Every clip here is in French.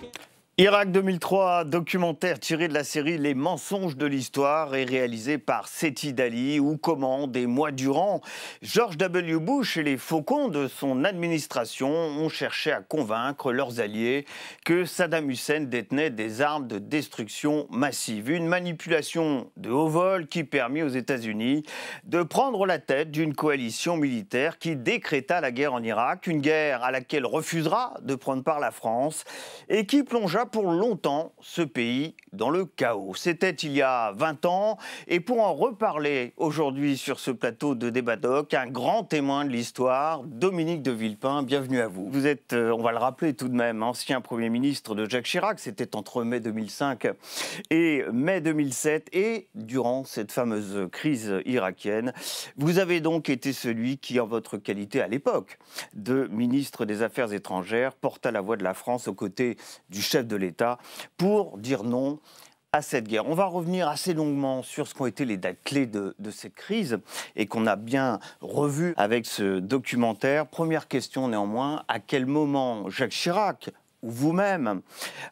can't. Irak 2003, documentaire tiré de la série Les mensonges de l'histoire et réalisé par Seti Dali, ou comment, des mois durant, George W. Bush et les faucons de son administration ont cherché à convaincre leurs alliés que Saddam Hussein détenait des armes de destruction massive. Une manipulation de haut vol qui permit aux États-Unis de prendre la tête d'une coalition militaire qui décréta la guerre en Irak, une guerre à laquelle refusera de prendre part la France et qui plongea pour longtemps ce pays dans le chaos. C'était il y a 20 ans, et pour en reparler aujourd'hui sur ce plateau de débat doc, un grand témoin de l'histoire, Dominique de Villepin, bienvenue à vous. Vous êtes, euh, on va le rappeler tout de même, ancien Premier ministre de Jacques Chirac, c'était entre mai 2005 et mai 2007, et durant cette fameuse crise irakienne, vous avez donc été celui qui, en votre qualité à l'époque de ministre des Affaires étrangères, porta la voix de la France aux côtés du chef de l'État pour dire non à cette guerre. On va revenir assez longuement sur ce qu'ont été les dates clés de, cette crise et qu'on a bien revu avec ce documentaire. Première question néanmoins, à quel moment Jacques Chirac ou vous-même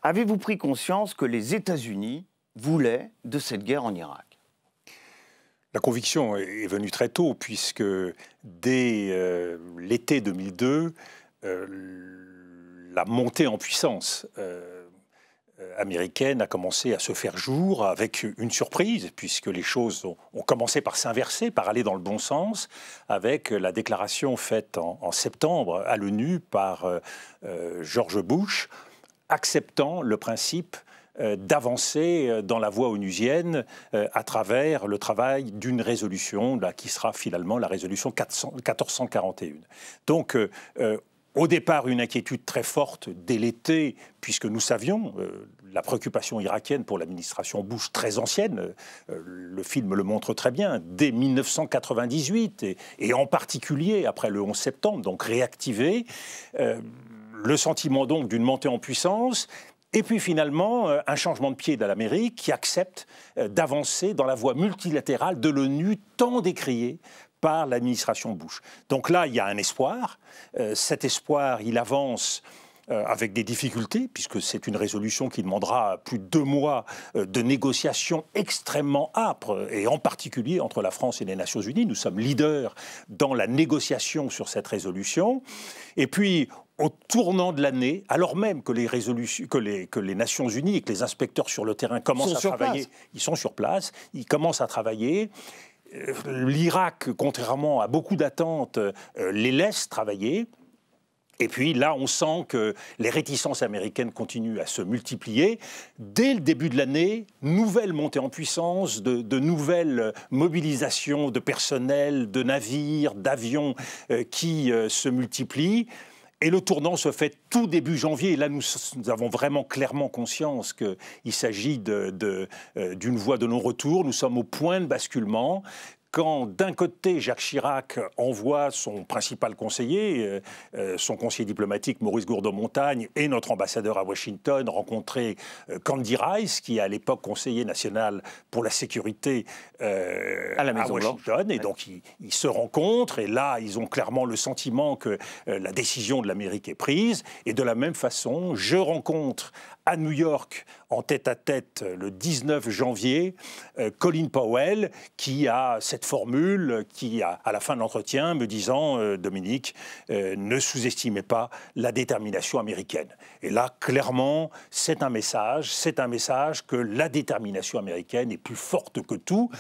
avez-vous pris conscience que les États-Unis voulaient de cette guerre en Irak la conviction est venue très tôt, puisque dès euh, l'été 2002, euh, la montée en puissance euh, euh, américaine a commencé à se faire jour avec une surprise, puisque les choses ont, commencé par s'inverser, par aller dans le bon sens, avec la déclaration faite en, septembre à l'ONU par euh, euh, George Bush, acceptant le principe d'avancer dans la voie onusienne à travers le travail d'une résolution là, qui sera finalement la résolution 1441. Donc au départ une inquiétude très forte dès l'été, puisque nous savions euh, la préoccupation irakienne pour l'administration Bush très ancienne. Euh, le film le montre très bien, dès 1998, et, en particulier après le 11 septembre, donc réactivé. Euh, le sentiment donc d'une montée en puissance, et puis finalement, un changement de pied de l'Amérique qui accepte d'avancer dans la voie multilatérale de l'ONU tant décriée par l'administration Bush. Donc là, il y a un espoir. Euh, cet espoir, il avance euh, avec des difficultés, puisque c'est une résolution qui demandera plus de deux mois euh, de négociations extrêmement âpres, et en particulier entre la France et les Nations Unies. Nous sommes leaders dans la négociation sur cette résolution. Et puis, au tournant de l'année, alors même que les, résolutions, que, les, que les Nations Unies et que les inspecteurs sur le terrain commencent à travailler, ils sont sur place, ils commencent à travailler l'Irak, contrairement à beaucoup d'attentes, euh, les laisse travailler. Et puis là, on sent que les réticences américaines continuent à se multiplier. Dès le début de l'année, nouvelle montée en puissance, de, nouvelles mobilisations de personnel, de navires, d'avions euh, qui euh, se multiplient. Et le tournant se fait tout début janvier. Et là, nous, avons vraiment clairement conscience qu'il s'agit euh, d'une voie de non-retour. Nous sommes au point de basculement, quand d'un côté Jacques Chirac envoie son principal conseiller, euh, euh, son conseiller diplomatique Maurice Gourdeau-Montagne et notre ambassadeur à Washington rencontrer euh, Candy Rice, qui à l'époque conseiller national pour la sécurité à, la Washington, et donc ils, se rencontrent et là ils ont clairement le sentiment que la décision de l'Amérique est prise. Et de la même façon, je rencontre à New York en tête-à-tête le 19 janvier, euh, Colin Powell, qui a cette formule, qui a, à la fin de l'entretien, me disant, euh, Dominique, euh, ne sous-estimez pas la détermination américaine. Et là, clairement, c'est un message, c'est un message que la détermination américaine est plus forte que tout.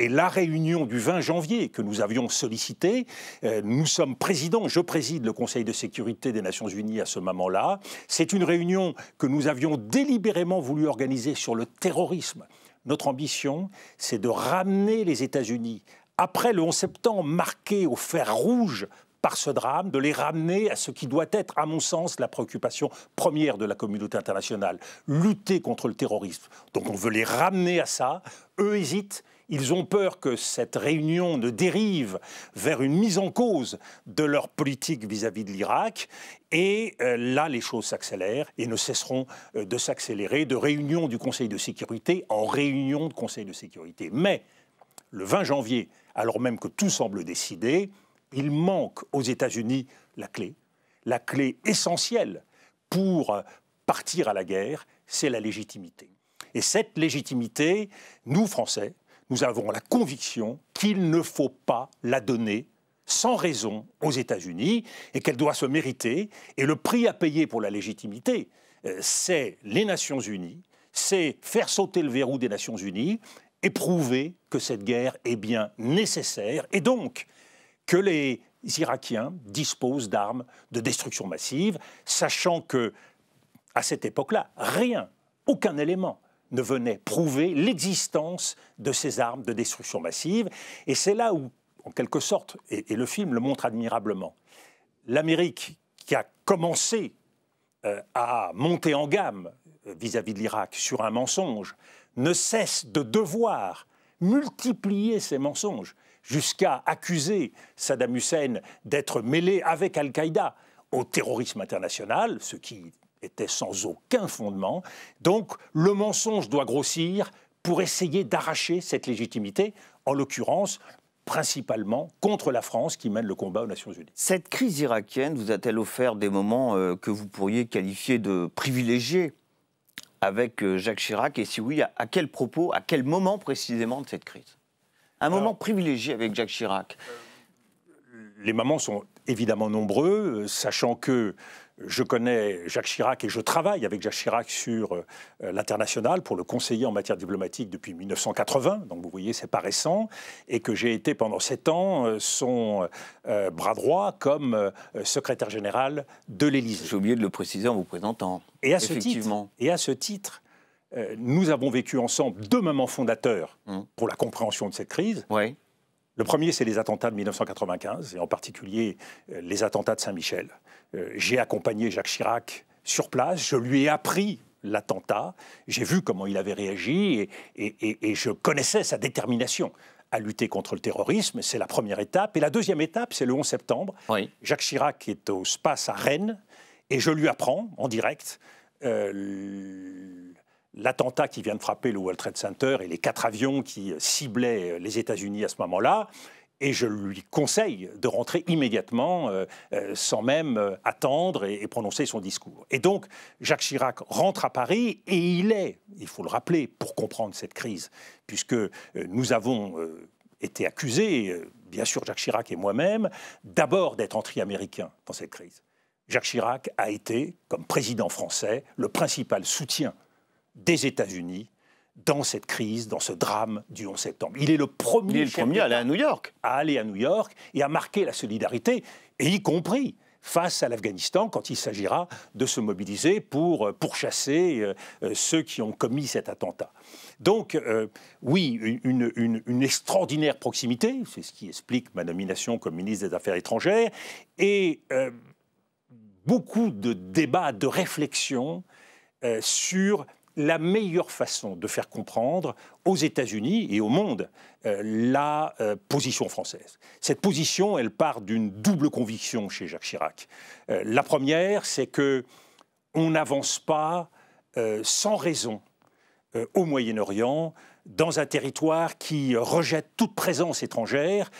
Et la réunion du 20 janvier que nous avions sollicitée, euh, nous sommes présidents, je préside le Conseil de sécurité des Nations Unies à ce moment-là. C'est une réunion que nous avions délibérément voulu organiser sur le terrorisme. Notre ambition, c'est de ramener les États-Unis, après le 11 septembre, marqué au fer rouge par ce drame, de les ramener à ce qui doit être, à mon sens, la préoccupation première de la communauté internationale, lutter contre le terrorisme. Donc on veut les ramener à ça. Eux hésitent, ils ont peur que cette réunion ne dérive vers une mise en cause de leur politique vis-à-vis de l'Irak. Et euh, là, les choses s'accélèrent et ne cesseront euh, de s'accélérer de réunion du Conseil de sécurité en réunion de Conseil de sécurité. Mais le 20 janvier, alors même que tout semble décidé, il manque aux États-Unis la clé, la clé essentielle pour euh, partir à la guerre, c'est la légitimité. Et cette légitimité, nous, Français, nous avons la conviction qu'il ne faut pas la donner sans raison aux États-Unis et qu'elle doit se mériter. Et le prix à payer pour la légitimité, euh, c'est les Nations Unies, c'est faire sauter le verrou des Nations Unies et prouver que cette guerre est bien nécessaire et donc que les Irakiens disposent d'armes de destruction massive, sachant que à cette époque-là, rien, aucun élément ne venait prouver l'existence de ces armes de destruction massive. Et c'est là où, en quelque sorte, et, le film le montre admirablement, l'Amérique qui a commencé euh, à monter en gamme euh, vis-à-vis de l'Irak sur un mensonge, ne cesse de devoir multiplier ses mensonges jusqu'à accuser Saddam Hussein d'être mêlé avec Al-Qaïda au terrorisme international, ce qui était sans aucun fondement. Donc le mensonge doit grossir pour essayer d'arracher cette légitimité, en l'occurrence principalement contre la France qui mène le combat aux Nations Unies. Cette crise irakienne vous a-t-elle offert des moments euh, que vous pourriez qualifier de privilégiés avec euh, Jacques Chirac Et si oui, à, quel propos, à quel moment précisément de cette crise Un moment privilégié avec Jacques Chirac Les moments sont évidemment nombreux, euh, sachant que je connais Jacques Chirac et je travaille avec Jacques Chirac sur euh, euh, l'international pour le conseiller en matière diplomatique depuis 1980, donc vous voyez, c'est pas récent, et que j'ai été pendant sept ans euh, son bras droit comme secrétaire général de l'Élysée. J'ai oublié de le préciser en vous présentant. Et à ce titre, nous avons vécu ensemble deux moments fondateurs hum. pour la compréhension de cette crise. Oui le premier, c'est les attentats de 1995, et en particulier euh, les attentats de Saint-Michel. Euh, j'ai accompagné Jacques Chirac sur place, je lui ai appris l'attentat, j'ai vu comment il avait réagi, et, je connaissais sa détermination à lutter contre le terrorisme. C'est la première étape. Et la deuxième étape, c'est le 11 septembre. Jacques Chirac est au Space à Rennes et je lui apprends en direct euh, l'attentat qui vient de frapper le World Trade Center et les quatre avions qui euh, ciblaient euh, les États-Unis à ce moment-là. Et je lui conseille de rentrer immédiatement, euh, sans même attendre et, prononcer son discours. Et donc, Jacques Chirac rentre à Paris et il est, il faut le rappeler, pour comprendre cette crise, puisque nous avons été accusés, bien sûr Jacques Chirac et moi-même, d'abord d'être anti-américains dans cette crise. Jacques Chirac a été, comme président français, le principal soutien des États-Unis dans cette crise, dans ce drame du 11 septembre. Il est le premier, premier à aller à New York. À aller à New York et à marquer la solidarité, et y compris face à l'Afghanistan quand il s'agira de se mobiliser pour euh, chasser euh, euh, ceux qui ont commis cet attentat. Donc, oui, une, une, extraordinaire proximité, c'est ce qui explique ma nomination comme ministre des Affaires étrangères, et beaucoup de débats, de réflexions sur la meilleure façon de faire comprendre aux États-Unis et au monde euh, la euh, position française. Cette position, elle part d'une double conviction chez Jacques Chirac. Euh, la première, c'est que on n'avance pas sans raison au Moyen-Orient dans un territoire qui rejette toute présence étrangère.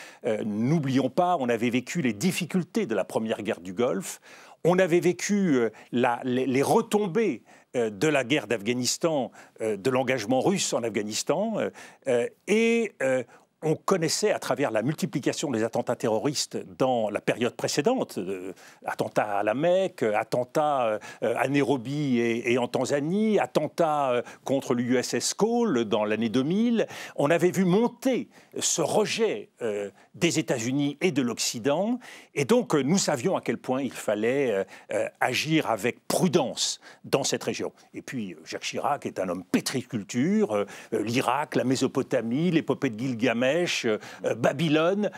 N'oublions pas, on avait vécu les difficultés de la première guerre du Golfe, on avait vécu les, retombées euh, de la guerre d'Afghanistan, euh, de l'engagement russe en Afghanistan, euh, et on connaissait à travers la multiplication des attentats terroristes dans la période précédente, attentats à la Mecque, attentats à Nairobi et, en Tanzanie, attentats contre l'USS Cole dans l'année 2000, on avait vu monter ce rejet des États-Unis et de l'Occident. Et donc, euh, nous savions à quel point il fallait euh, euh, agir avec prudence dans cette région. Et puis, Jacques Chirac est un homme pétriculture, L'Irak, la Mésopotamie, l'épopée de Gilgamesh, Babylone.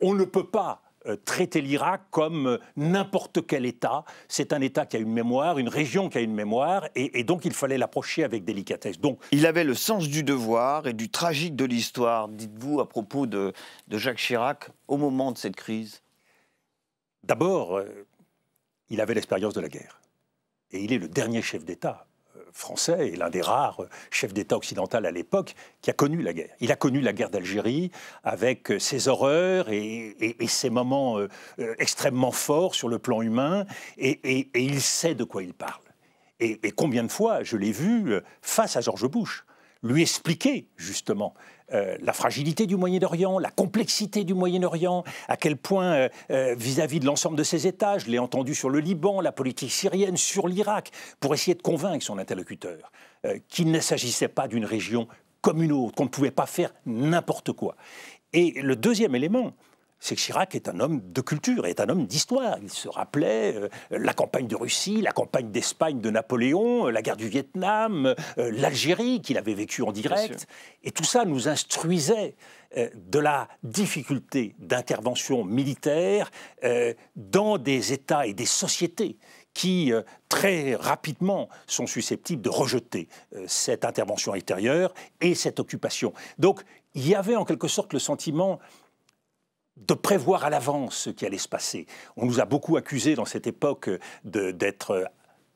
on ne peut pas euh, traiter l'Irak comme euh, n'importe quel État. C'est un État qui a une mémoire, une région qui a une mémoire, et, donc il fallait l'approcher avec délicatesse. Donc, il avait le sens du devoir et du tragique de l'histoire, dites-vous à propos de Jacques Chirac au moment de cette crise. D'abord, euh, il avait l'expérience de la guerre. Et il est le dernier chef d'État français et l'un des rares chefs d'État occidental à l'époque qui a connu la guerre. Il a connu la guerre d'Algérie avec euh, ses horreurs et, ses moments euh, euh, extrêmement forts sur le plan humain et, et, il sait de quoi il parle. Et, combien de fois je l'ai vu face à George Bush lui expliquer justement euh, la fragilité du Moyen-Orient, la complexité du Moyen-Orient, à quel point, euh, euh, vis-à-vis de l'ensemble de ses États, je l'ai entendu sur le Liban, la politique syrienne, sur l'Irak, pour essayer de convaincre son interlocuteur qu'il ne s'agissait pas d'une région comme une autre, qu'on ne pouvait pas faire n'importe quoi. Et le deuxième élément, c'est que Chirac est un homme de culture, est un homme d'histoire. Il se rappelait euh, la campagne de Russie, la campagne d'Espagne de Napoléon, euh, la guerre du Vietnam, euh, l'Algérie qu'il avait vécue en direct. Et tout ça nous instruisait de la difficulté d'intervention militaire dans des États et des sociétés qui très rapidement sont susceptibles de rejeter cette intervention intérieure et cette occupation. Donc il y avait en quelque sorte le sentiment de prévoir à l'avance ce qui allait se passer. On nous a beaucoup accusés dans cette époque d'être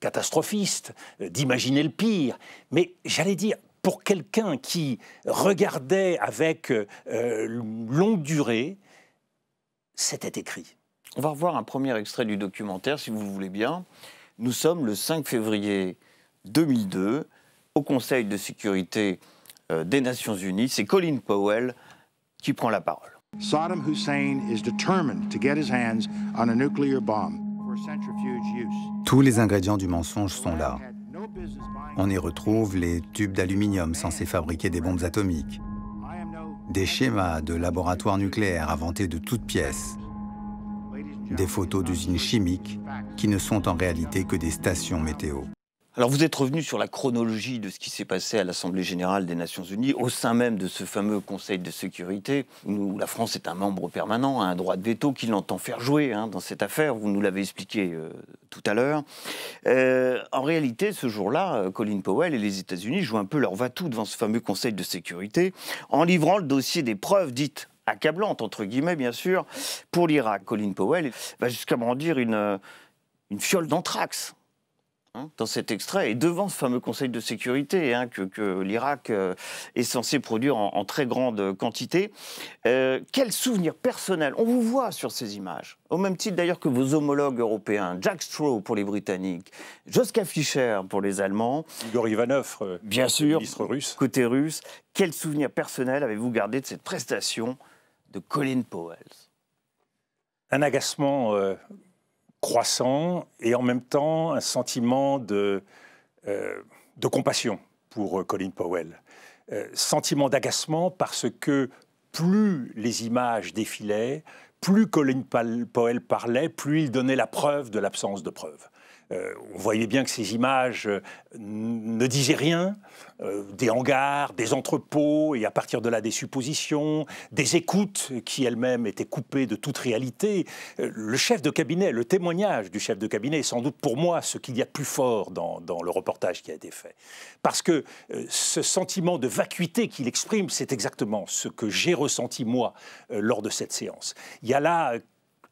catastrophistes, d'imaginer le pire. Mais j'allais dire, pour quelqu'un qui regardait avec euh, longue durée, c'était écrit. On va revoir un premier extrait du documentaire, si vous voulez bien. Nous sommes le 5 février 2002 au Conseil de sécurité euh, des Nations Unies. C'est Colin Powell qui prend la parole. Saddam Hussein is determined to get his hands on a nuclear bomb. Tous les ingrédients du mensonge sont là. On y retrouve les tubes d'aluminium censés fabriquer des bombes atomiques, des schémas de laboratoires nucléaires inventés de toutes pièces, des photos d'usines chimiques qui ne sont en réalité que des stations météo. Alors vous êtes revenu sur la chronologie de ce qui s'est passé à l'Assemblée générale des Nations Unies, au sein même de ce fameux Conseil de sécurité, où la France est un membre permanent, a un droit de veto qu'il entend faire jouer hein, dans cette affaire, vous nous l'avez expliqué euh, tout à l'heure. Euh, en réalité, ce jour-là, euh, Colin Powell et les États-Unis jouent un peu leur va-tout devant ce fameux Conseil de sécurité, en livrant le dossier des preuves dites accablantes » entre guillemets, bien sûr, pour l'Irak. Colin Powell va jusqu'à brandir une, une fiole d'anthrax Hein, dans cet extrait, et devant ce fameux Conseil de sécurité hein, que, que l'Irak euh, est censé produire en, très grande quantité. Euh, quel souvenir personnel On vous voit sur ces images, au même titre d'ailleurs que vos homologues européens, Jack Straw pour les Britanniques, Joska Fischer pour les Allemands. Igor Ivanov, euh, bien sûr, ministre russe. Côté russe, quel souvenir personnel avez-vous gardé de cette prestation de Colin Powell Un agacement croissant et en même temps un sentiment de, euh, compassion pour euh, Colin Powell. Euh, sentiment d'agacement parce que plus les images défilaient, plus Colin Powell parlait, plus il donnait la preuve de l'absence de preuve. Euh, on voyait bien que ces images euh, ne disaient rien, euh, des hangars, des entrepôts, et à partir de là des suppositions, des écoutes qui elles-mêmes étaient coupées de toute réalité. le chef de cabinet, le témoignage du chef de cabinet est sans doute pour moi ce qu'il y a de plus fort dans, dans, le reportage qui a été fait. Parce que ce sentiment de vacuité qu'il exprime, c'est exactement ce que j'ai ressenti moi lors de cette séance. Il y a là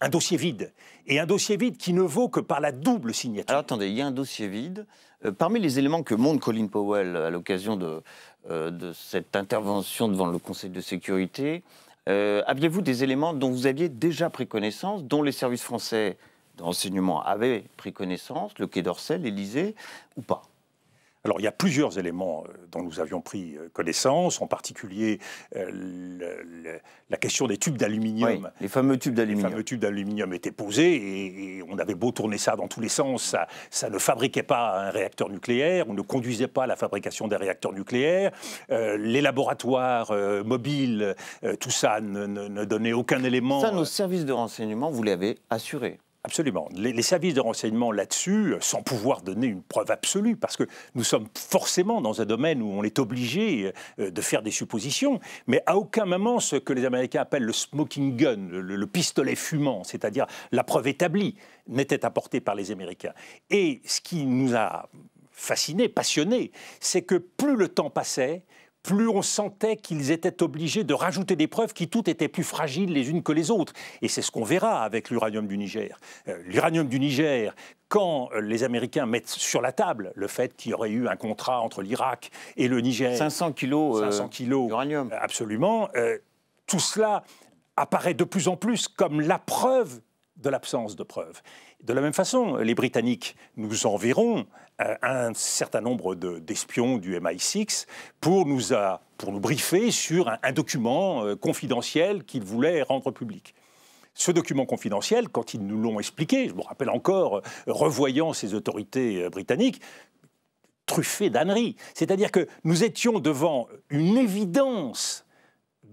un dossier vide. Et un dossier vide qui ne vaut que par la double signature. Alors attendez, il y a un dossier vide. Euh, parmi les éléments que montre Colin Powell à l'occasion de, euh, cette intervention devant le Conseil de sécurité, euh, aviez-vous des éléments dont vous aviez déjà pris connaissance, dont les services français d'enseignement avaient pris connaissance, le Quai d'Orsay, l'Elysée, ou pas alors il y a plusieurs éléments euh, dont nous avions pris euh, connaissance, en particulier euh, la question des tubes d'aluminium. les fameux tubes d'aluminium. Les fameux tubes d'aluminium étaient posés et, on avait beau tourner ça dans tous les sens, ça, ne fabriquait pas un réacteur nucléaire, on ne conduisait pas la fabrication des réacteurs nucléaires. les laboratoires mobiles, tout ça ne, ne donnait aucun élément. Ça, nos services de renseignement, vous l'avez assuré. Absolument. Les, services de renseignement là-dessus, euh, sans pouvoir donner une preuve absolue, parce que nous sommes forcément dans un domaine où on est obligé euh, de faire des suppositions, mais à aucun moment ce que les Américains appellent le smoking gun, le, pistolet fumant, c'est-à-dire la preuve établie, n'était apportée par les Américains. Et ce qui nous a fascinés, passionnés, c'est que plus le temps passait, plus on sentait qu'ils étaient obligés de rajouter des preuves qui toutes étaient plus fragiles les unes que les autres. Et c'est ce qu'on verra avec l'uranium du Niger. Euh, l'uranium du Niger, quand les Américains mettent sur la table le fait qu'il y aurait eu un contrat entre l'Irak et le Niger. 500 euh, kilos, d'uranium. Absolument. Euh, tout cela apparaît de plus en plus comme la preuve de l'absence de preuves. De la même façon, les Britanniques nous enverront euh, un certain nombre d'espions du MI6 pour nous, a, briefer sur un, document euh, confidentiel qu'ils voulaient rendre public ce document confidentiel, quand ils nous l'ont expliqué, je me rappelle encore, euh, revoyant ces autorités britanniques, truffé d'ânerie. C'est-à-dire que nous étions devant une évidence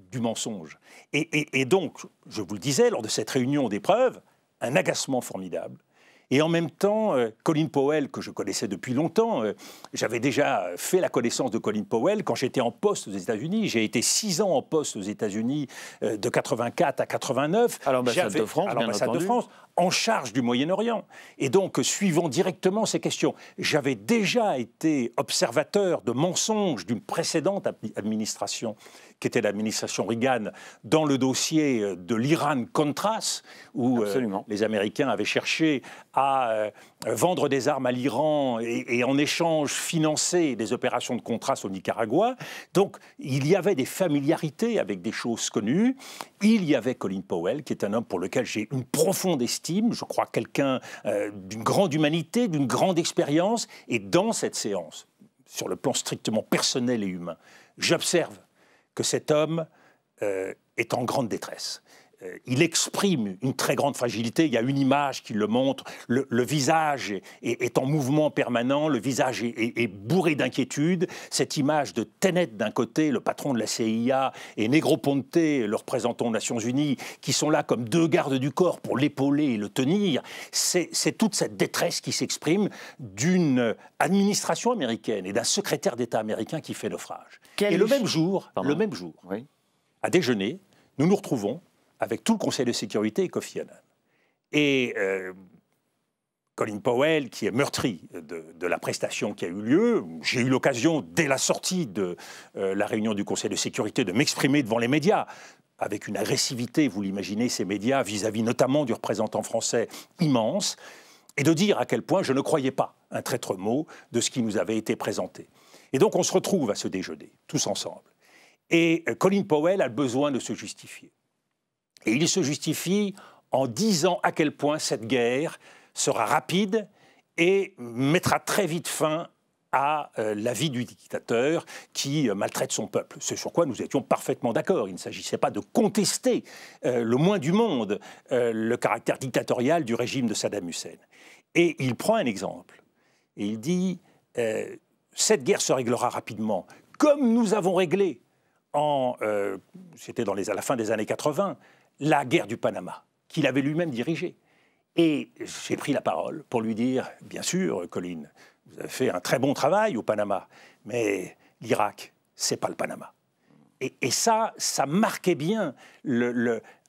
du mensonge. Et, donc, je vous le disais, lors de cette réunion d'épreuves, un agacement formidable. Et en même temps, euh, Colin Powell, que je connaissais depuis longtemps, euh, j'avais déjà fait la connaissance de Colin Powell quand j'étais en poste aux États-Unis. J'ai été six ans en poste aux États-Unis euh, de 84 à 89. À l'ambassade de France, bien de France, en charge du Moyen-Orient. Et donc, suivant directement ces questions, j'avais déjà été observateur de mensonges d'une précédente administration, qui était l'administration Reagan, dans le dossier de l'Iran-Contras, où les Américains avaient cherché à euh, vendre des armes à l'Iran et, en échange financer des opérations de contraste au Nicaragua. Donc il y avait des familiarités avec des choses connues. Il y avait Colin Powell, qui est un homme pour lequel j'ai une profonde estime, je crois quelqu'un euh, d'une grande humanité, d'une grande expérience. Et dans cette séance, sur le plan strictement personnel et humain, j'observe que cet homme euh, est en grande détresse. Euh, il exprime une très grande fragilité. Il y a une image qui le montre. Le, visage est, en mouvement permanent. Le visage est, bourré d'inquiétude. Cette image de Tenet d'un côté, le patron de la CIA, et Negroponte, le représentant des Nations Unies, qui sont là comme deux gardes du corps pour l'épauler et le tenir. C'est toute cette détresse qui s'exprime d'une administration américaine et d'un secrétaire d'État américain qui fait naufrage. et le même jour, le même jour, à déjeuner, nous nous retrouvons avec tout le Conseil de sécurité et Kofi Annan. Et euh, Colin Powell, qui est meurtri de, la prestation qui a eu lieu, j'ai eu l'occasion, dès la sortie de euh, la réunion du Conseil de sécurité, de m'exprimer devant les médias avec une agressivité, vous l'imaginez, ces médias, vis-à-vis notamment du représentant français immense, et de dire à quel point je ne croyais pas un traître mot de ce qui nous avait été présenté. Et donc on se retrouve à ce déjeuner, tous ensemble. Et euh, Colin Powell a besoin de se justifier. Et il se justifie en disant à quel point cette guerre sera rapide et mettra très vite fin à euh, la vie du dictateur qui euh, maltraite son peuple. C'est sur quoi nous étions parfaitement d'accord. Il ne s'agissait pas de contester euh, le moins du monde le caractère dictatorial du régime de Saddam Hussein. Et il prend un exemple. Et il dit, cette guerre se réglera rapidement, comme nous avons réglé en... C'était dans à la fin des années 80, la guerre du Panama, qu'il avait lui-même dirigée. Et j'ai pris la parole pour lui dire, bien sûr, Colin, vous avez fait un très bon travail au Panama, mais l'Irak, c'est pas le Panama. Et, ça, ça marquait bien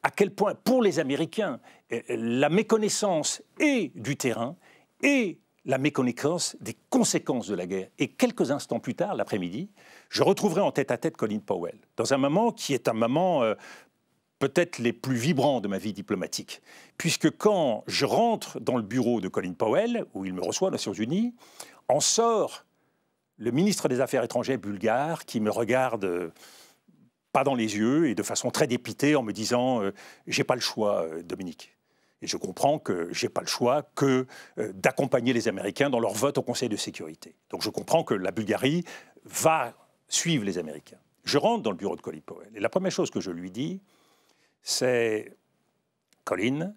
à quel point, pour les Américains, euh, la méconnaissance et du terrain et la méconnaissance des conséquences de la guerre. Et quelques instants plus tard, l'après-midi, je retrouverai en tête à tête Colin Powell, dans un moment qui est un moment euh, peut-être les plus vibrants de ma vie diplomatique. Puisque quand je rentre dans le bureau de Colin Powell, où il me reçoit aux Nations Unies, en sort le ministre des Affaires étrangères bulgare qui me regarde euh, pas dans les yeux et de façon très dépitée en me disant euh, J'ai pas le choix, euh, Dominique. Et je comprends que j'ai pas le choix que d'accompagner les Américains dans leur vote au Conseil de sécurité. Donc je comprends que la Bulgarie va suivre les Américains. Je rentre dans le bureau de Colin Powell et la première chose que je lui dis, c'est Colin,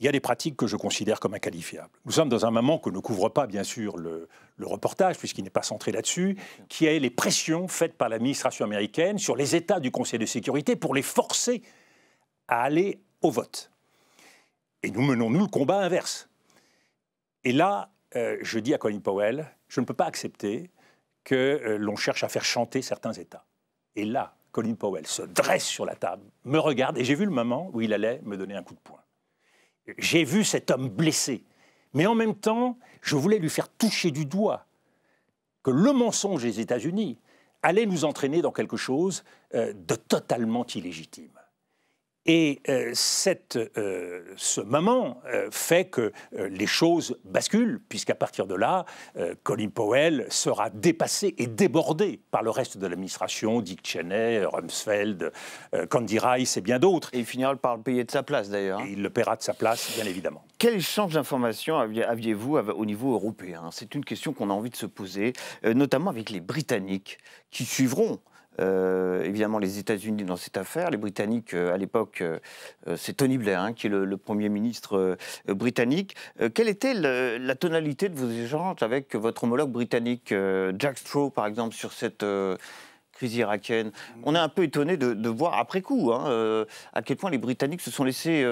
il y a des pratiques que je considère comme inqualifiables. Nous sommes dans un moment que ne couvre pas, bien sûr, le, reportage, puisqu'il n'est pas centré là-dessus, qui est les pressions faites par l'administration américaine sur les États du Conseil de sécurité pour les forcer à aller au vote. Et nous menons, nous, le combat inverse. Et là, euh, je dis à Colin Powell, je ne peux pas accepter que euh, l'on cherche à faire chanter certains États. Et là, Colin Powell se dresse sur la table, me regarde, et j'ai vu le moment où il allait me donner un coup de poing. J'ai vu cet homme blessé, mais en même temps, je voulais lui faire toucher du doigt que le mensonge des États-Unis allait nous entraîner dans quelque chose euh, de totalement illégitime. Et euh, euh, ce moment euh, fait que les choses basculent, puisqu'à partir de là, Colin Powell sera dépassé et débordé par le reste de l'administration, Dick Cheney, Rumsfeld, Candy Rice et bien d'autres. Et il finira par le payer de sa place d'ailleurs. Hein. il le paiera de sa place, bien évidemment. Quel échange d'informations aviez-vous au niveau européen C'est une question qu'on a envie de se poser, notamment avec les Britanniques qui suivront euh, évidemment les États-Unis dans cette affaire. Les Britanniques, euh, à l'époque, euh, c'est Tony Blair hein, qui est le, Premier ministre britannique. quelle était la tonalité de vos échanges avec votre homologue britannique, Jack Straw, par exemple, sur cette crise irakienne On est un peu étonné de, voir après coup hein, à quel point les Britanniques se sont laissés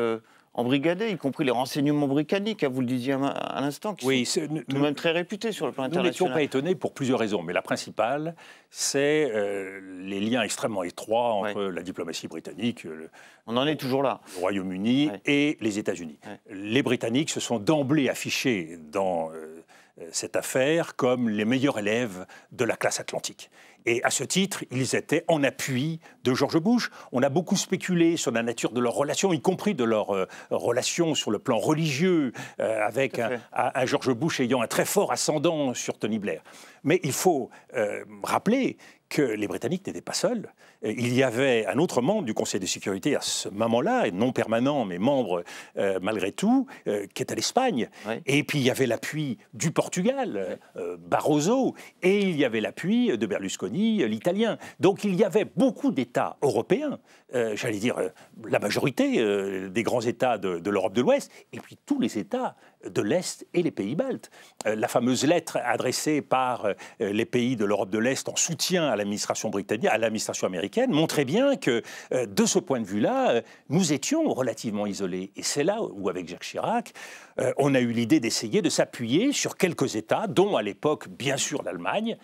embrigadés, y compris les renseignements britanniques, hein, vous le disiez à l'instant, qui sont tout de même très réputés sur le plan international. Nous n'étions pas étonnés pour plusieurs raisons, mais la principale, c'est euh, les liens extrêmement étroits entre la diplomatie britannique, le, on en est toujours là, le Royaume-Uni et les États-Unis. Les Britanniques se sont d'emblée affichés dans euh, euh, cette affaire comme les meilleurs élèves de la classe atlantique. Et à ce titre, ils étaient en appui de George Bush. On a beaucoup spéculé sur la nature de leurs relations, y compris de leur euh, relations sur le plan religieux, euh, avec un, George Bush ayant un très fort ascendant sur Tony Blair. Mais il faut rappeler que les Britanniques n'étaient pas seuls. Euh, il y avait un autre membre du Conseil de sécurité à ce moment-là, non permanent, mais membre euh, malgré tout, euh, qui était à l'Espagne. Et puis il y avait l'appui du Portugal, Barroso, et il y avait l'appui de Berlusconi, l'Italien. Donc il y avait beaucoup d'États européens, j'allais dire la majorité des grands États de l'Europe de l'Ouest, et puis tous les États de l'Est et les pays baltes. la fameuse lettre adressée par les pays de l'Europe de l'Est en soutien à l'administration britannique, à l'administration américaine, montrait bien que, euh, de ce point de vue-là, euh, nous étions relativement isolés. Et c'est là où, avec Jacques Chirac, euh, on a eu l'idée d'essayer de s'appuyer sur quelques États, dont à l'époque, bien sûr, l'Allemagne,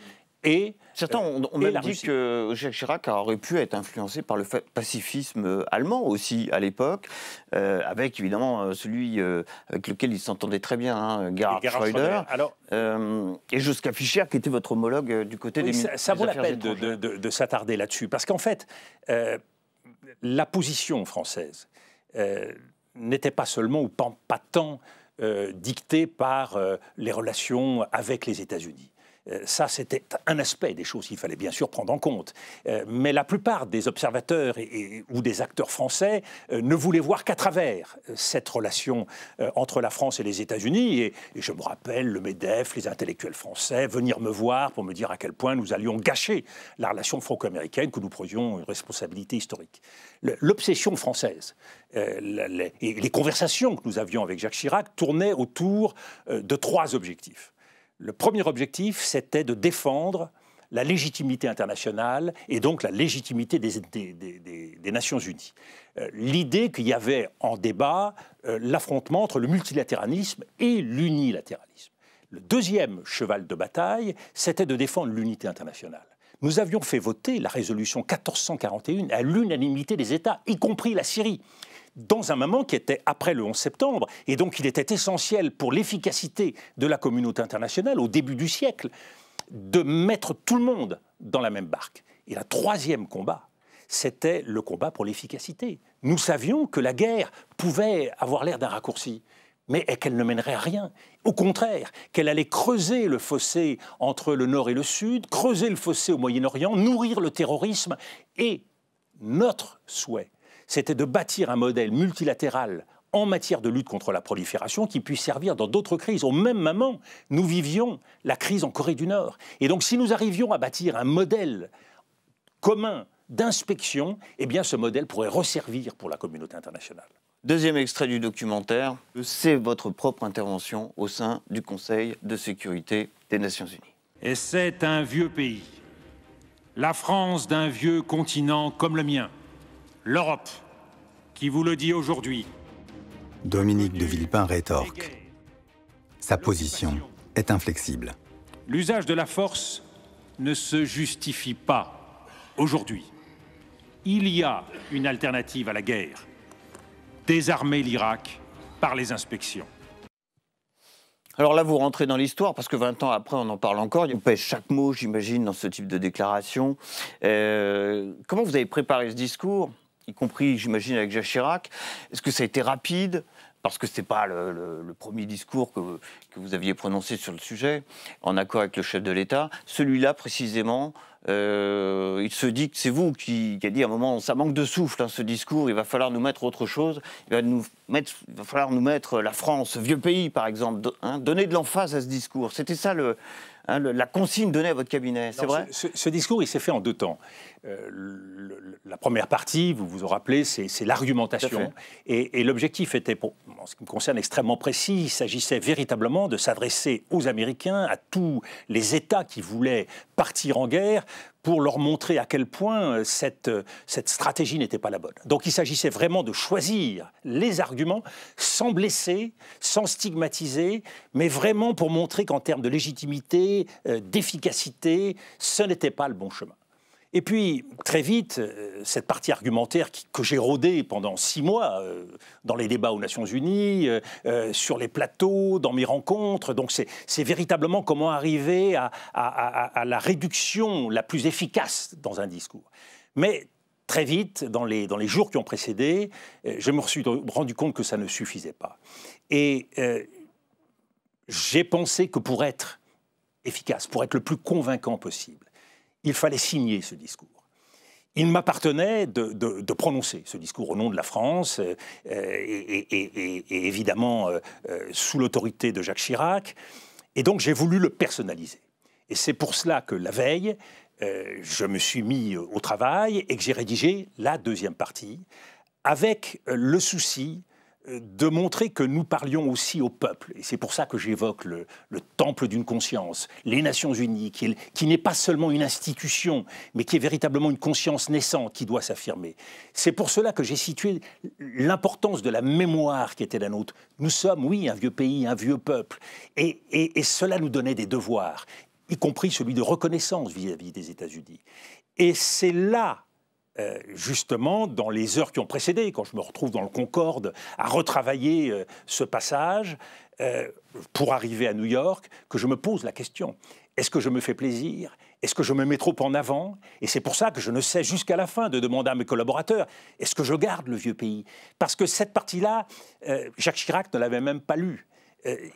et Certains euh, ont, on même dit que Jacques Chirac aurait pu être influencé par le pacifisme euh, allemand aussi à l'époque, euh, avec évidemment celui avec lequel il s'entendait très bien, hein, Gerhard, Schröder, et jusqu'à Fischer, qui était votre homologue du côté des Ça, ça vaut la peine de, s'attarder là-dessus, parce qu'en fait, la position française n'était pas seulement ou pas tant dictée par les relations avec les États-Unis. Euh, ça, c'était un aspect des choses qu'il fallait bien sûr prendre en compte. Euh, mais la plupart des observateurs ou des acteurs français euh, ne voulaient voir qu'à travers cette relation entre la France et les États-Unis. Et, je me rappelle le MEDEF, les intellectuels français, venir me voir pour me dire à quel point nous allions gâcher la relation franco-américaine, que nous prenions une responsabilité historique. L'obsession française et les, conversations que nous avions avec Jacques Chirac tournaient autour de trois objectifs. Le premier objectif, c'était de défendre la légitimité internationale et donc la légitimité des, Nations Unies. Euh, l'idée qu'il y avait en débat euh, l'affrontement entre le multilatéralisme et l'unilatéralisme. Le deuxième cheval de bataille, c'était de défendre l'unité internationale. Nous avions fait voter la résolution 1441 à l'unanimité des États, y compris la Syrie dans un moment qui était après le 11 septembre, et donc il était essentiel pour l'efficacité de la communauté internationale au début du siècle de mettre tout le monde dans la même barque. Et le troisième combat, c'était le combat pour l'efficacité. Nous savions que la guerre pouvait avoir l'air d'un raccourci, mais qu'elle ne mènerait à rien. Au contraire, qu'elle allait creuser le fossé entre le Nord et le Sud, creuser le fossé au Moyen-Orient, nourrir le terrorisme. Et notre souhait, c'était de bâtir un modèle multilatéral en matière de lutte contre la prolifération qui puisse servir dans d'autres crises. Au même moment, nous vivions la crise en Corée du Nord. Et donc si nous arrivions à bâtir un modèle commun d'inspection, eh bien ce modèle pourrait resservir pour la communauté internationale. Deuxième extrait du documentaire, c'est votre propre intervention au sein du Conseil de sécurité des Nations Unies. Et c'est un vieux pays, la France d'un vieux continent comme le mien l'Europe, qui vous le dit aujourd'hui. Dominique de Villepin rétorque. Sa position est inflexible. L'usage de la force ne se justifie pas aujourd'hui. Il y a une alternative à la guerre. Désarmer l'Irak par les inspections. Alors là, vous rentrez dans l'histoire, parce que 20 ans après, on en parle encore. Il pèse chaque mot, j'imagine, dans ce type de déclaration. Euh, comment vous avez préparé ce discours y compris, j'imagine, avec Jacques Chirac. Est-ce que ça a été rapide parce que ce n'est pas le, premier discours que, vous aviez prononcé sur le sujet, en accord avec le chef de l'État. Celui-là, précisément, euh, il se dit que c'est vous qui, qui, a dit à un moment, ça manque de souffle, hein, ce discours, il va falloir nous mettre autre chose, il va, nous mettre, va falloir nous mettre la France, vieux pays, par exemple, hein, donner de l'emphase à ce discours. C'était ça le, Hein, la consigne donnée à votre cabinet, c'est vrai ce, discours, il s'est fait en deux temps. Euh, la première partie, vous vous en rappelez, c'est l'argumentation. Et, et l'objectif était, en ce qui me concerne, extrêmement précis. Il s'agissait véritablement de s'adresser aux Américains, à tous les États qui voulaient partir en guerre, pour leur montrer à quel point euh, cette, euh, cette stratégie n'était pas la bonne. Donc il s'agissait vraiment de choisir les arguments sans blesser, sans stigmatiser, mais vraiment pour montrer qu'en termes de légitimité, euh, d'efficacité, ce n'était pas le bon chemin. Et puis, très vite, euh, cette partie argumentaire que j'ai rodée pendant six mois euh, dans les débats aux Nations Unies, euh, sur les plateaux, dans mes rencontres, donc c'est véritablement comment arriver à, la réduction la plus efficace dans un discours. Mais très vite, dans les, jours qui ont précédé, je me suis rendu compte que ça ne suffisait pas. Et j'ai pensé que pour être efficace, pour être le plus convaincant possible, il fallait signer ce discours. Il m'appartenait de, prononcer ce discours au nom de la France, euh, et, évidemment euh, euh, sous l'autorité de Jacques Chirac. Et donc j'ai voulu le personnaliser. Et c'est pour cela que la veille, je me suis mis au travail et que j'ai rédigé la deuxième partie, avec le souci de montrer que nous parlions aussi au peuple. Et c'est pour ça que j'évoque le, temple d'une conscience, les Nations Unies, qui, n'est pas seulement une institution, mais qui est véritablement une conscience naissante qui doit s'affirmer. C'est pour cela que j'ai situé l'importance de la mémoire qui était la nôtre. Nous sommes, oui, un vieux pays, un vieux peuple. et, cela nous donnait des devoirs, y compris celui de reconnaissance vis à -vis des États-Unis. Et c'est là euh, justement, dans les heures qui ont précédé, quand je me retrouve dans le Concorde, à retravailler euh, ce passage euh, pour arriver à New York, que je me pose la question est-ce que je me fais plaisir Est-ce que je me mets trop en avant Et c'est pour ça que je ne sais jusqu'à la fin de demander à mes collaborateurs est-ce que je garde le vieux pays Parce que cette partie-là, Jacques Chirac ne l'avait même pas lue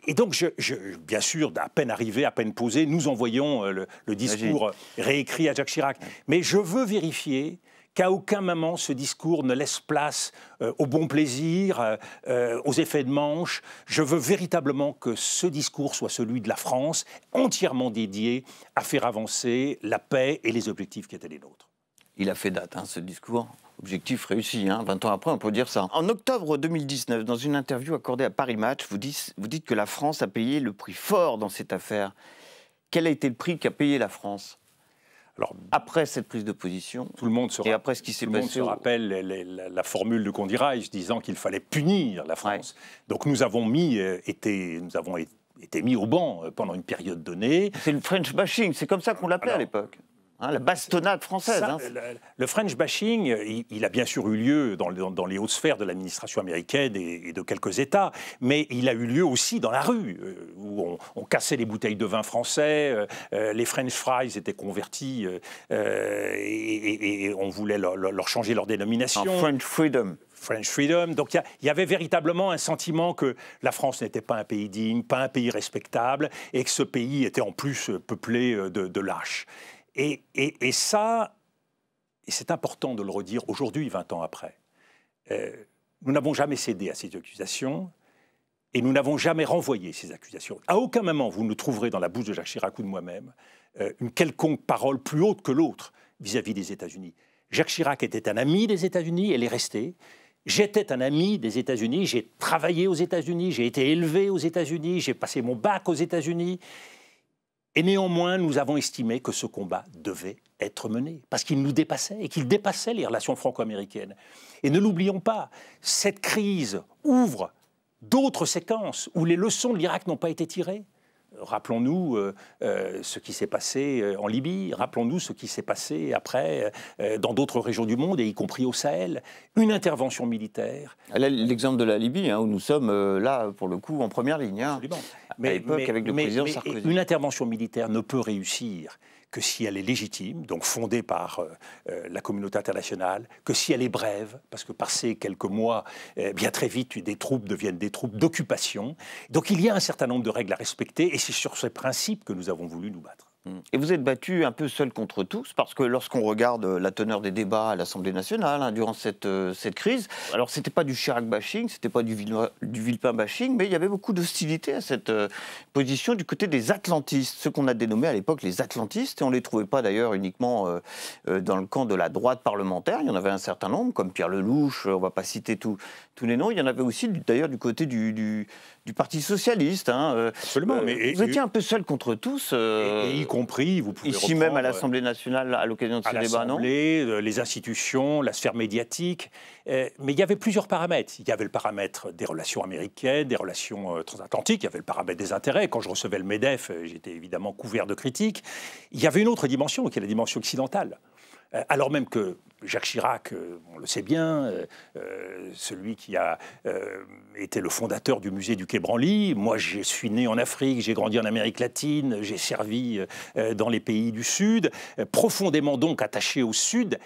et donc, je, bien sûr, à peine arrivé, à peine posé, nous envoyons le discours réécrit à Jacques Chirac. Mais je veux vérifier qu'à aucun moment ce discours ne laisse place euh, au bon plaisir, euh, euh, aux effets de manche. Je veux véritablement que ce discours soit celui de la France, entièrement dédié à faire avancer la paix et les objectifs qui étaient les nôtres. Il a fait date, hein, ce discours Objectif réussi, 20 hein. ans après, on peut dire ça. En octobre 2019, dans une interview accordée à Paris Match, vous dites que la France a payé le prix fort dans cette affaire. Quel a été le prix qu'a payé la France après cette prise de position, tout le monde se, et après ce qui tout le monde se rappelle la, formule de Reich disant qu'il fallait punir la France. Donc nous avons euh, été, nous avons été mis au banc euh, pendant une période donnée. C'est le French bashing, c'est comme ça qu'on l'appelait à l'époque. Hein, la bastonnade française. Hein. Le French bashing, il, a bien sûr eu lieu dans, les hautes sphères de l'administration américaine et, de quelques États, mais il a eu lieu aussi dans la rue, euh, où on, cassait les bouteilles de vin français, euh, euh, les French fries étaient convertis et, on voulait leur, changer leur dénomination. French freedom. French Freedom. Donc il y, avait véritablement un sentiment que la France n'était pas un pays digne, pas un pays respectable, et que ce pays était en plus peuplé de, de lâches. Et, ça, et c'est important de le redire aujourd'hui, 20 ans après, euh, nous n'avons jamais cédé à ces accusations et nous n'avons jamais renvoyé ces accusations. À aucun moment, vous ne trouverez dans la bouche de Jacques Chirac ou de moi-même euh, une quelconque parole plus haute que l'autre vis-à-vis des États-Unis. Jacques Chirac était un ami des États-Unis, elle est restée. J'étais un ami des États-Unis, j'ai travaillé aux États-Unis, j'ai été élevé aux États-Unis, j'ai passé mon bac aux États-Unis. Et néanmoins, nous avons estimé que ce combat devait être mené, parce qu'il nous dépassait et qu'il dépassait les relations franco-américaines. Et ne l'oublions pas, cette crise ouvre d'autres séquences où les leçons de l'Irak n'ont pas été tirées. Rappelons-nous euh, euh, ce qui s'est passé euh, en Libye, rappelons-nous ce qui s'est passé après dans d'autres régions du monde, et y compris au Sahel. Une intervention militaire. L'exemple de la Libye, hein, où nous sommes là, pour le coup, en première ligne. Hein. Absolument. Mais, à l'époque, avec le président Sarkozy. Une intervention militaire ne peut réussir que si elle est légitime, donc fondée par euh, euh, la communauté internationale, que si elle est brève, parce que passer quelques mois, eh bien très vite, des troupes deviennent des troupes d'occupation. Donc il y a un certain nombre de règles à respecter, et c'est sur ces principes que nous avons voulu nous battre. Et vous êtes battu un peu seul contre tous, parce que lorsqu'on regarde euh, la teneur des débats à l'Assemblée nationale hein, durant cette, euh, cette crise, alors c'était pas du Chirac bashing, c'était pas du, du Villepin bashing, mais il y avait beaucoup d'hostilité à cette euh, position du côté des atlantistes, ceux qu'on a dénommés à l'époque les atlantistes, et on les trouvait pas d'ailleurs uniquement dans le camp de la droite parlementaire, il y en avait un certain nombre, comme Pierre Lelouch, on va pas citer tout, tous les noms, il y en avait aussi d'ailleurs du côté du, du, Parti Socialiste. Hein, Absolument, mais... vous étiez un peu seul contre tous. Et, compris, vous pouvez Ici même à l'Assemblée nationale, à l'occasion de ce débat, non euh, les institutions, la sphère médiatique. Euh, mais il y avait plusieurs paramètres. Il y avait le paramètre des relations américaines, des relations euh, transatlantiques, il y avait le paramètre des intérêts. Quand je recevais le MEDEF, j'étais évidemment couvert de critiques. Il y avait une autre dimension, qui est la dimension occidentale alors même que Jacques Chirac, euh, on le sait bien, euh, euh, celui qui a été le fondateur du musée du Quai Branly. Moi, je suis né en Afrique, j'ai grandi en Amérique latine, j'ai servi dans les pays du Sud, profondément donc attaché au Sud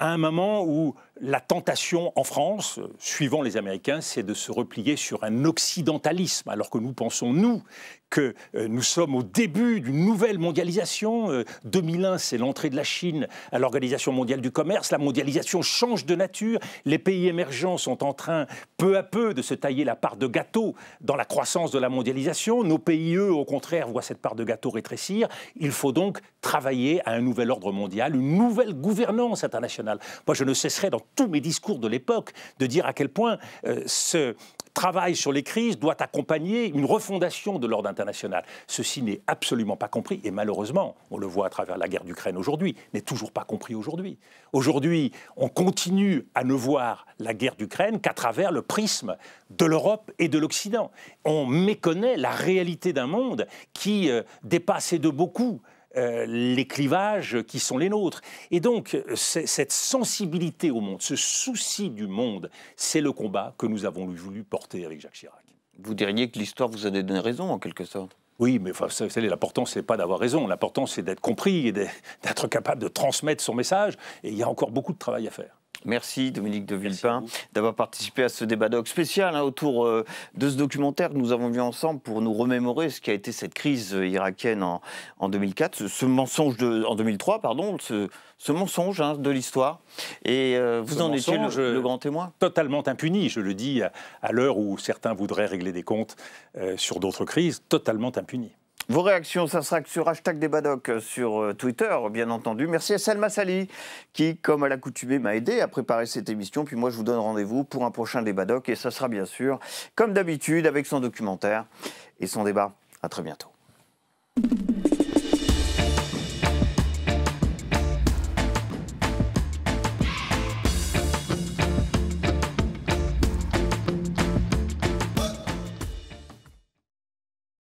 à un moment où la tentation en France, suivant les Américains, c'est de se replier sur un occidentalisme, alors que nous pensons, nous, que euh, nous sommes au début d'une nouvelle mondialisation. 2001, euh, c'est l'entrée de la Chine à l'Organisation mondiale du commerce. La mondialisation change de nature. Les pays émergents sont en train, peu à peu, de se tailler la part de gâteau dans la croissance de la mondialisation. Nos pays, eux, au contraire, voient cette part de gâteau rétrécir. Il faut donc travailler à un nouvel ordre mondial, une nouvelle gouvernance internationale. Moi, je ne cesserai dans tous mes discours de l'époque de dire à quel point euh, ce travail sur les crises doit accompagner une refondation de l'ordre international. Ceci n'est absolument pas compris et malheureusement, on le voit à travers la guerre d'Ukraine aujourd'hui, n'est toujours pas compris aujourd'hui. Aujourd'hui, on continue à ne voir la guerre d'Ukraine qu'à travers le prisme de l'Europe et de l'Occident. On méconnaît la réalité d'un monde qui euh, dépasse de beaucoup euh, les clivages qui sont les nôtres. Et donc, cette sensibilité au monde, ce souci du monde, c'est le combat que nous avons voulu porter avec Jacques Chirac. Vous diriez que l'histoire vous a donné raison, en quelque sorte oui, mais enfin, l'important, ce n'est pas d'avoir raison. L'important, c'est d'être compris et d'être capable de transmettre son message. Et il y a encore beaucoup de travail à faire. Merci Dominique de Villepin d'avoir participé à ce débat doc spécial hein, autour euh, de ce documentaire que nous avons vu ensemble pour nous remémorer ce qui a été cette crise euh, irakienne en, en 2004, ce, mensonge de, en 2003, pardon, ce, mensonge hein, de l'histoire. Et euh, vous en étiez le, grand témoin Totalement impuni, je le dis à, l'heure où certains voudraient régler des comptes sur d'autres crises, totalement impuni. Vos réactions, ça sera sur hashtag Débadoc euh, sur euh, Twitter, bien entendu. Merci à Selma Sali, qui, comme à l'accoutumée, m'a aidé à préparer cette émission. Puis moi, je vous donne rendez-vous pour un prochain Débadoc. Et ça sera bien sûr, comme d'habitude, avec son documentaire et son débat. À très bientôt.